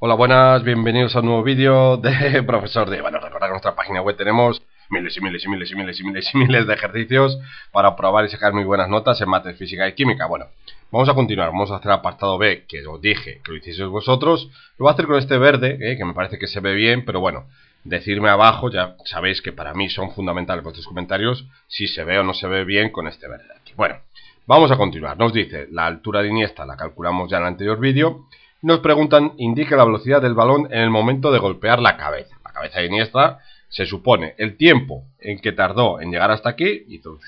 Hola, buenas, bienvenidos a un nuevo vídeo de Profesor de... Bueno, recordad que en nuestra página web tenemos miles y miles y miles y miles y miles y miles de ejercicios para probar y sacar muy buenas notas en mates, física y química. Bueno, vamos a continuar, vamos a hacer apartado B, que os dije que lo hicisteis vosotros. Lo voy a hacer con este verde, eh, que me parece que se ve bien, pero bueno, decirme abajo, ya sabéis que para mí son fundamentales vuestros comentarios, si se ve o no se ve bien con este verde aquí. Bueno, vamos a continuar. Nos dice, la altura de Iniesta la calculamos ya en el anterior vídeo nos preguntan, indica la velocidad del balón en el momento de golpear la cabeza. La cabeza de Iniesta se supone el tiempo en que tardó en llegar hasta aquí, hizo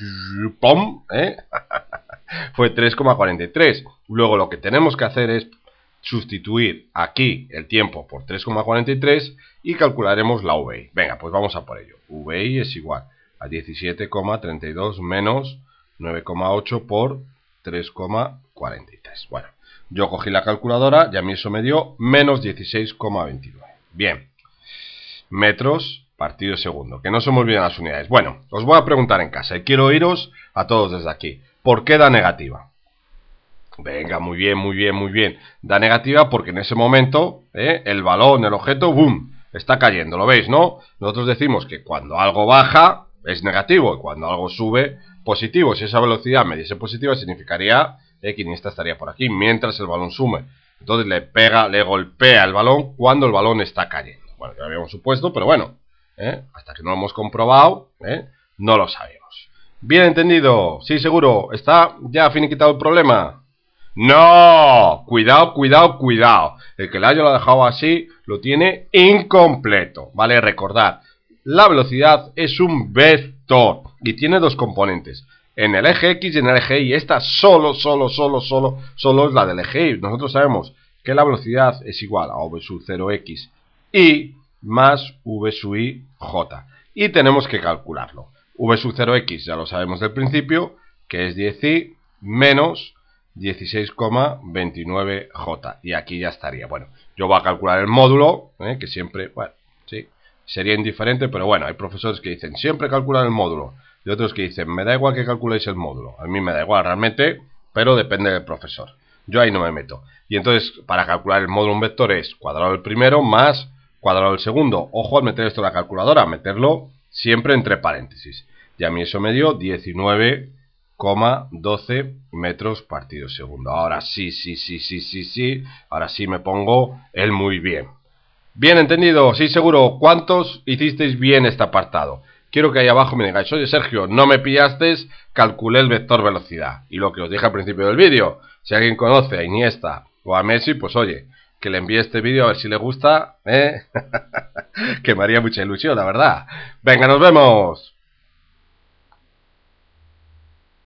¡pum! ¿eh? fue 3,43. Luego lo que tenemos que hacer es sustituir aquí el tiempo por 3,43 y calcularemos la VI. Venga, pues vamos a por ello. VI es igual a 17,32 menos 9,8 por 3,43. Bueno, yo cogí la calculadora y a mí eso me dio menos 16,29. Bien. Metros, partido segundo. Que no se me olviden las unidades. Bueno, os voy a preguntar en casa y quiero oíros a todos desde aquí. ¿Por qué da negativa? Venga, muy bien, muy bien, muy bien. Da negativa porque en ese momento eh, el balón, el objeto, ¡boom! Está cayendo, ¿lo veis, no? Nosotros decimos que cuando algo baja es negativo y cuando algo sube, positivo. Si esa velocidad me diese positiva significaría el estaría por aquí, mientras el balón sume. Entonces le pega, le golpea el balón cuando el balón está cayendo. Bueno, ya lo habíamos supuesto, pero bueno, ¿eh? hasta que no lo hemos comprobado, ¿eh? no lo sabemos. Bien entendido, sí, seguro, está ya finiquitado el problema. ¡No! Cuidado, cuidado, cuidado. El que le lo ha dejado así lo tiene incompleto. Vale, recordad, la velocidad es un vector y tiene dos componentes en el eje X y en el eje Y. Esta solo, solo, solo, solo, solo es la del eje Y. Nosotros sabemos que la velocidad es igual a V sub 0X y más V sub I J. Y tenemos que calcularlo. V sub 0X ya lo sabemos del principio, que es 10 y menos 16,29J. Y aquí ya estaría. Bueno, yo voy a calcular el módulo, eh, que siempre, bueno, sí, sería indiferente, pero bueno, hay profesores que dicen siempre calcular el módulo y otros que dicen, me da igual que calculéis el módulo. A mí me da igual realmente, pero depende del profesor. Yo ahí no me meto. Y entonces, para calcular el módulo un vector es cuadrado el primero más cuadrado el segundo. Ojo al meter esto en la calculadora, meterlo siempre entre paréntesis. Y a mí eso me dio 19,12 metros partido segundo. Ahora sí, sí, sí, sí, sí, sí. Ahora sí me pongo el muy bien. Bien entendido, sí seguro. ¿Cuántos hicisteis bien este apartado? quiero que ahí abajo me digáis, oye Sergio, no me pillaste, calculé el vector velocidad. Y lo que os dije al principio del vídeo, si alguien conoce a Iniesta o a Messi, pues oye, que le envíe este vídeo a ver si le gusta, ¿eh? que me haría mucha ilusión, la verdad. Venga, nos vemos.